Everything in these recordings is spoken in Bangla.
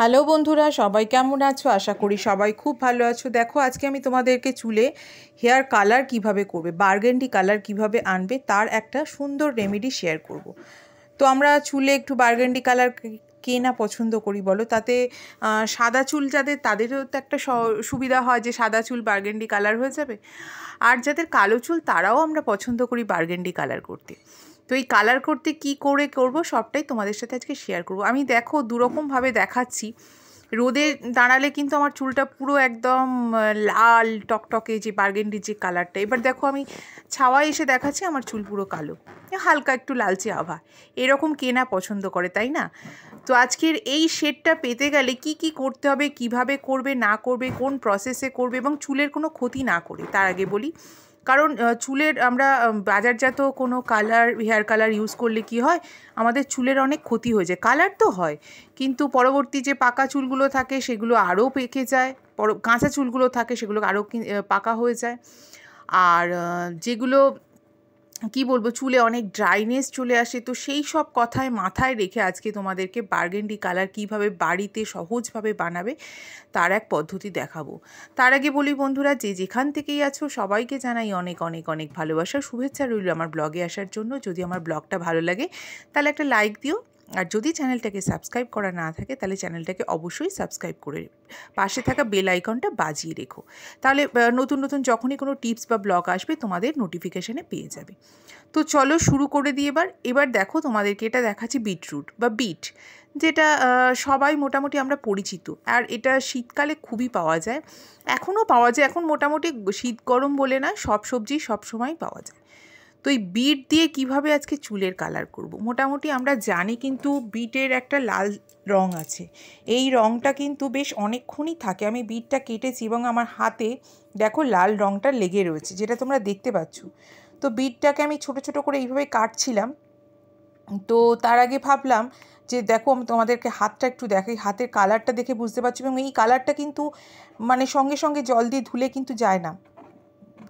হ্যালো বন্ধুরা সবাই কেমন আছো আশা করি সবাই খুব ভালো আছো দেখো আজকে আমি তোমাদেরকে চুলে হেয়ার কালার কিভাবে করবে বার্গেন্ডি কালার কিভাবে আনবে তার একটা সুন্দর রেমেডি শেয়ার করব। তো আমরা চুলে একটু বার্গেন্ডি কালার কে না পছন্দ করি বলো তাতে সাদা চুল যাদের তাদেরও তো একটা সুবিধা হয় যে সাদা চুল বার্গেন্ডি কালার হয়ে যাবে আর যাদের কালো চুল তারাও আমরা পছন্দ করি বার্গেন্ডি কালার করতে তো এই কালার করতে কি করে করব সবটাই তোমাদের সাথে আজকে শেয়ার করব আমি দেখো দুরকমভাবে দেখাচ্ছি রোদে দাঁড়ালে কিন্তু আমার চুলটা পুরো একদম লাল টকটকে যে বার্গেন্ডির যে কালারটা এবার দেখো আমি ছাওয়ায় এসে দেখাচ্ছি আমার চুল পুরো কালো হালকা একটু লালচে আভা এরকম কেনা পছন্দ করে তাই না তো আজকের এই শেডটা পেতে গেলে কি কি করতে হবে কিভাবে করবে না করবে কোন প্রসেসে করবে এবং চুলের কোনো ক্ষতি না করে তার আগে বলি কারণ চুলের আমরা বাজারজাত কোনো কালার হেয়ার কালার ইউজ করলে কি হয় আমাদের চুলের অনেক ক্ষতি হয়ে যায় কালার তো হয় কিন্তু পরবর্তী যে পাকা চুলগুলো থাকে সেগুলো আরও পেকে যায় পর কাঁচা চুলগুলো থাকে সেগুলো আরও পাকা হয়ে যায় আর যেগুলো কি বলবো চুলে অনেক ড্রাইনেস চলে আসে তো সেই সব কথায় মাথায় রেখে আজকে তোমাদেরকে বার্গেন্ডি কালার কিভাবে বাড়িতে সহজভাবে বানাবে তার এক পদ্ধতি দেখাবো তার আগে বলি বন্ধুরা যে যেখান থেকেই আছো সবাইকে জানাই অনেক অনেক অনেক ভালোবাসা শুভেচ্ছা রইল আমার ব্লগে আসার জন্য যদি আমার ব্লগটা ভালো লাগে তাহলে একটা লাইক দিও আর যদি চ্যানেলটাকে সাবস্ক্রাইব করা না থাকে তাহলে চ্যানেলটাকে অবশ্যই সাবস্ক্রাইব করে পাশে থাকা বেল আইকনটা বাজিয়ে রেখো তাহলে নতুন নতুন যখনই কোনো টিপস বা ব্লগ আসবে তোমাদের নোটিফিকেশানে পেয়ে যাবে তো চলো শুরু করে দিই এবার এবার দেখো তোমাদেরকে এটা দেখাচ্ছি বিটরুট বা বিট যেটা সবাই মোটামুটি আমরা পরিচিত আর এটা শীতকালে খুবই পাওয়া যায় এখনও পাওয়া যায় এখন মোটামুটি শীত গরম বলে না সব সবজি সব পাওয়া যায় তো এই বিট দিয়ে কিভাবে আজকে চুলের কালার করব। মোটামুটি আমরা জানি কিন্তু বিটের একটা লাল রং আছে এই রংটা কিন্তু বেশ অনেকক্ষণই থাকে আমি বিটটা কেটেছি এবং আমার হাতে দেখো লাল রংটা লেগে রয়েছে যেটা তোমরা দেখতে পাচ্ছ তো বিটটাকে আমি ছোট ছোট করে এইভাবে কাটছিলাম তো তার আগে ভাবলাম যে দেখো আমি তোমাদেরকে হাতটা একটু দেখাই হাতের কালারটা দেখে বুঝতে পারছি এবং এই কালারটা কিন্তু মানে সঙ্গে সঙ্গে জল দিয়ে ধুলে কিন্তু যায় না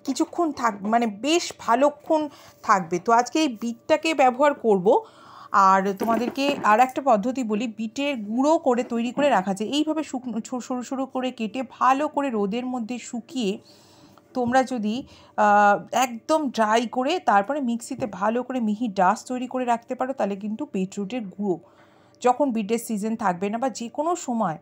কিছুক্ষণ থাক মানে বেশ ভালোক্ষণ থাকবে তো আজকে এই বিটটাকে ব্যবহার করব আর তোমাদেরকে আর একটা পদ্ধতি বলি বিটের গুঁড়ো করে তৈরি করে রাখা যায় এইভাবে শুকনো সরু সরু করে কেটে ভালো করে রোদের মধ্যে শুকিয়ে তোমরা যদি একদম ড্রাই করে তারপরে মিক্সিতে ভালো করে মিহি ডাস তৈরি করে রাখতে পারো তাহলে কিন্তু বিটরুটের গুঁড়ো যখন বিটের সিজন থাকবে না বা যে কোনো সময়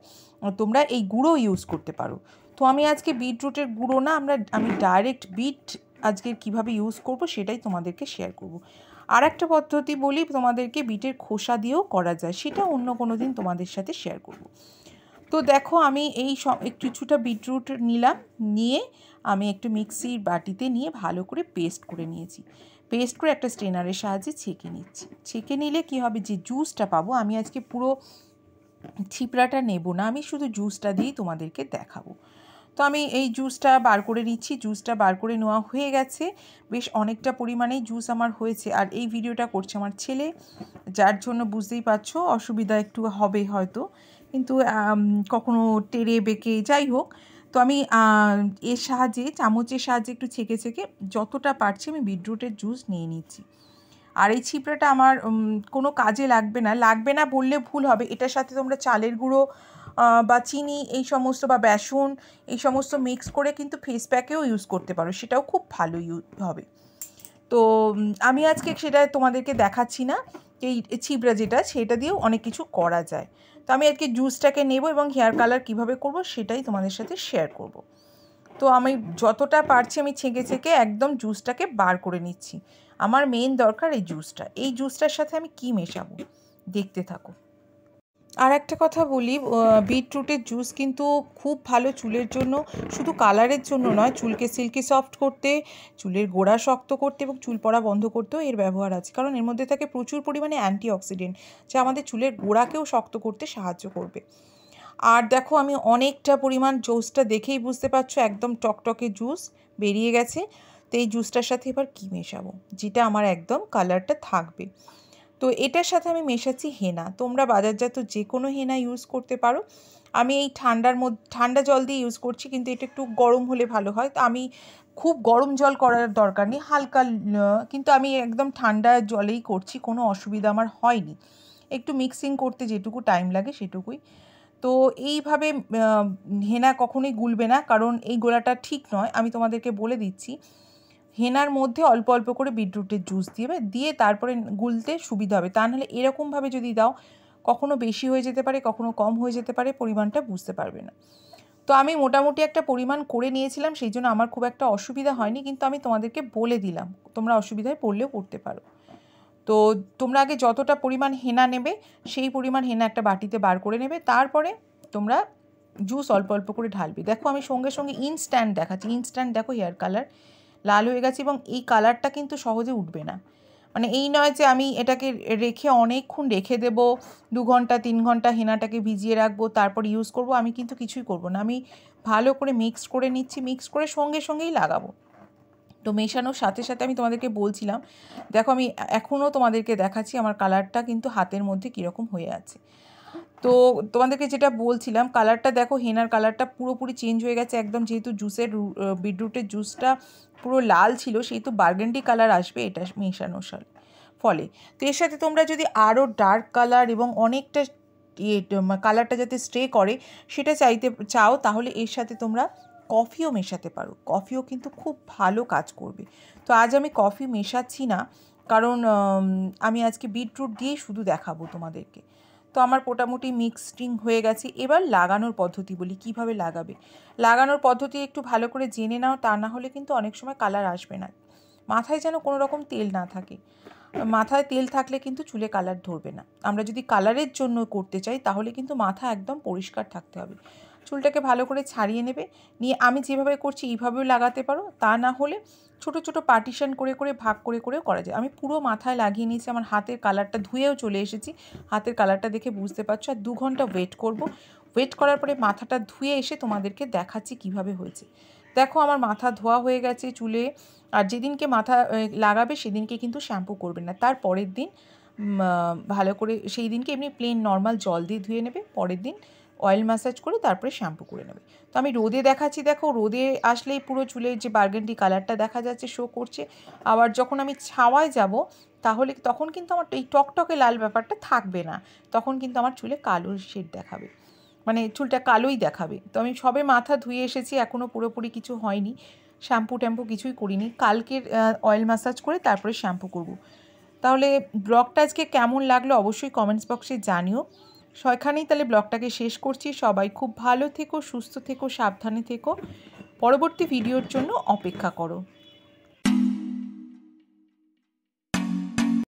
তোমরা এই গুঁড়ো ইউজ করতে পারো তো আমি আজকে বিটরুটের গুঁড়ো না আমরা আমি ডাইরেক্ট বিট আজকে কিভাবে ইউজ করব সেটাই তোমাদেরকে শেয়ার করব। আর একটা পদ্ধতি বলি তোমাদেরকে বিটের খোসা দিয়েও করা যায় সেটা অন্য কোনো দিন তোমাদের সাথে শেয়ার করব। তো দেখো আমি এই সব কিছুটা বিটরুট নিলাম নিয়ে আমি একটু মিক্সির বাটিতে নিয়ে ভালো করে পেস্ট করে নিয়েছি পেস্ট করে একটা স্ট্রেনারের সাহায্যে ছেঁকে নিচ্ছি ছেঁকে নিলে কি হবে যে জুসটা পাবো আমি আজকে পুরো ছিপড়াটা নেব না আমি শুধু জুসটা দিয়েই তোমাদেরকে দেখাবো তো আমি এই জুসটা বার করে নিচ্ছি জুসটা বার করে নেওয়া হয়ে গেছে বেশ অনেকটা পরিমাণেই জুস আমার হয়েছে আর এই ভিডিওটা করছে আমার ছেলে যার জন্য বুঝতেই পারছো অসুবিধা একটু হবে হয়তো কিন্তু কখনো টেরে বেঁকে যাই হোক তো আমি এর সাহায্যে চামচের সাহায্যে একটু ছেঁকে ছেঁকে যতটা পারছি আমি বিটরুটের জুস নিয়ে নিচ্ছি আর এই ছিপড়াটা আমার কোনো কাজে লাগবে না লাগবে না বললে ভুল হবে এটার সাথে তোমরা চালের গুঁড়ো বা চিনি এই সমস্ত বা বেসন এই সমস্ত মিক্স করে কিন্তু ফেস প্যাকেও ইউজ করতে পারো সেটাও খুব ভালো হবে তো আমি আজকে সেটা তোমাদেরকে দেখাচ্ছি না এই ছিবড়া যেটা সেটা দিয়েও অনেক কিছু করা যায় তো আমি আজকে জুসটাকে নেব এবং হেয়ার কালার কিভাবে করব সেটাই তোমাদের সাথে শেয়ার করব। তো আমি যতটা পারছি আমি ছেঁকে ছেঁকে একদম জুসটাকে বার করে নিচ্ছি আমার মেন দরকার এই জুসটা এই জুসটার সাথে আমি কি মেশাবো দেখতে থাকো আর একটা কথা বলি বিটরুটের জুস কিন্তু খুব ভালো চুলের জন্য শুধু কালারের জন্য নয় চুলকে সিল্কি সফট করতে চুলের গোড়া শক্ত করতে এবং চুল পড়া বন্ধ করতেও এর ব্যবহার আছে কারণ এর মধ্যে থাকে প্রচুর পরিমাণে অ্যান্টিঅক্সিডেন্ট যা আমাদের চুলের গোড়াকেও শক্ত করতে সাহায্য করবে আর দেখো আমি অনেকটা পরিমাণ জুসটা দেখেই বুঝতে পারছো একদম টকটকে জুস বেরিয়ে গেছে তো এই জুসটার সাথে এবার কী মেশাবো যেটা আমার একদম কালারটা থাকবে তো এটার সাথে আমি মেশাচ্ছি হেনা তোমরা বাজারজাত যে কোনো হেনা ইউজ করতে পারো আমি এই ঠান্ডার মধ্যে ঠান্ডা জল দিয়ে ইউজ করছি কিন্তু এটা একটু গরম হলে ভালো হয় তো আমি খুব গরম জল করার দরকার নেই হালকা কিন্তু আমি একদম ঠান্ডা জলেই করছি কোনো অসুবিধা আমার হয়নি একটু মিক্সিং করতে যেটুকু টাইম লাগে সেটুকুই তো এইভাবে হেনা কখনোই গুলবে না কারণ এই গোলাটা ঠিক নয় আমি তোমাদেরকে বলে দিচ্ছি হেনার মধ্যে অল্প অল্প করে বিটরুটের জুস দিয়ে দিয়ে তারপরে গুলতে সুবিধা হবে তা নাহলে এরকমভাবে যদি দাও কখনো বেশি হয়ে যেতে পারে কখনো কম হয়ে যেতে পারে পরিমাণটা বুঝতে পারবে না তো আমি মোটামুটি একটা পরিমাণ করে নিয়েছিলাম সেই জন্য আমার খুব একটা অসুবিধা হয়নি কিন্তু আমি তোমাদেরকে বলে দিলাম তোমরা অসুবিধায় পড়লেও করতে পারো তো তোমরা আগে যতটা পরিমাণ হেনা নেবে সেই পরিমাণ হেনা একটা বাটিতে বার করে নেবে তারপরে তোমরা জুস অল্প অল্প করে ঢালবে দেখো আমি সঙ্গে সঙ্গে ইনস্ট্যান্ট দেখাচ্ছি ইনস্ট্যান্ট দেখো হেয়ার কালার লাল হয়ে গেছে এবং এই কালারটা কিন্তু সহজে উঠবে না মানে এই নয় যে আমি এটাকে রেখে অনেকক্ষণ রেখে দেব দু ঘন্টা তিন ঘন্টা হেনাটাকে ভিজিয়ে রাখবো তারপর ইউজ করব আমি কিন্তু কিছুই করব না আমি ভালো করে মিক্স করে নিচ্ছি মিক্স করে সঙ্গে সঙ্গেই লাগাবো তো মেশানোর সাথে সাথে আমি তোমাদেরকে বলছিলাম দেখো আমি এখনও তোমাদেরকে দেখাচ্ছি আমার কালারটা কিন্তু হাতের মধ্যে কীরকম হয়ে আছে তো তোমাদেরকে যেটা বলছিলাম কালারটা দেখো হেনার কালারটা পুরোপুরি চেঞ্জ হয়ে গেছে একদম যেহেতু জুসের বিটরুটের জুসটা পুরো লাল ছিল সেহেতু বার্গেন্ডি কালার আসবে এটা মেশানো ফলে তো এর সাথে তোমরা যদি আরও ডার্ক কালার এবং অনেকটা কালারটা ইয়ে, যাতে স্টে করে সেটা চাইতে চাও তাহলে এর সাথে তোমরা কফিও মেশাতে পারো কফিও কিন্তু খুব ভালো কাজ করবে তো আজ আমি কফি মেশাচ্ছি না কারণ আমি আজকে বিটরুট দিয়ে শুধু দেখাবো তোমাদেরকে তো আমার মোটামুটি মিক্সটিং হয়ে গেছে এবার লাগানোর পদ্ধতি বলি কিভাবে লাগাবে লাগানোর পদ্ধতি একটু ভালো করে জেনে নাও তা না হলে কিন্তু অনেক সময় কালার আসবে না মাথায় যেন কোনো রকম তেল না থাকে মাথায় তেল থাকলে কিন্তু চুলে কালার ধরবে না আমরা যদি কালারের জন্য করতে চাই তাহলে কিন্তু মাথা একদম পরিষ্কার থাকতে হবে চুলটাকে ভালো করে ছাড়িয়ে নেবে নিয়ে আমি যেভাবে করছি এইভাবেও লাগাতে পারো তা না হলে ছোট ছোট পার্টিশন করে করে ভাগ করে করে করা যায় আমি পুরো মাথায় লাগিয়ে নিয়েছি আমার হাতের কালারটা ধুয়েও চলে এসেছি হাতের কালারটা দেখে বুঝতে পারছো আর দু ঘন্টা ওয়েট করব ওয়েট করার পরে মাথাটা ধুয়ে এসে তোমাদেরকে দেখাচ্ছি কিভাবে হয়েছে দেখো আমার মাথা ধোয়া হয়ে গেছে চুলে আর যেদিনকে মাথা লাগাবে সেদিনকে কিন্তু শ্যাম্পু করবে না তার পরের দিন ভালো করে সেই দিনকে এমনি প্লেন নর্মাল জল দিয়ে ধুয়ে নেবে পরের দিন অয়েল ম্যাসাজ করে তারপরে শ্যাম্পু করে নেবে তো আমি রোদে দেখাচ্ছি দেখো রোদে আসলেই পুরো চুলের যে বার্গেন্ডি কালারটা দেখা যাচ্ছে শো করছে আবার যখন আমি ছাওয়ায় যাব তাহলে তখন কিন্তু আমার এই টকটকে লাল ব্যাপারটা থাকবে না তখন কিন্তু আমার চুলে কালোর শেড দেখাবে মানে চুলটা কালোই দেখাবে তো আমি সবে মাথা ধুয়ে এসেছি এখনও পুরোপুরি কিছু হয়নি শ্যাম্পু ট্যাম্পু কিছুই করিনি কালকের অয়েল ম্যাসাজ করে তারপরে শ্যাম্পু করব তাহলে ব্লগটা আজকে কেমন লাগলো অবশ্যই কমেন্টস বক্সে জানিও এখানেই তাহলে ব্লগটাকে শেষ করছি সবাই খুব ভালো থেকো সুস্থ থেকো সাবধানে থেকো পরবর্তী ভিডিওর জন্য অপেক্ষা করো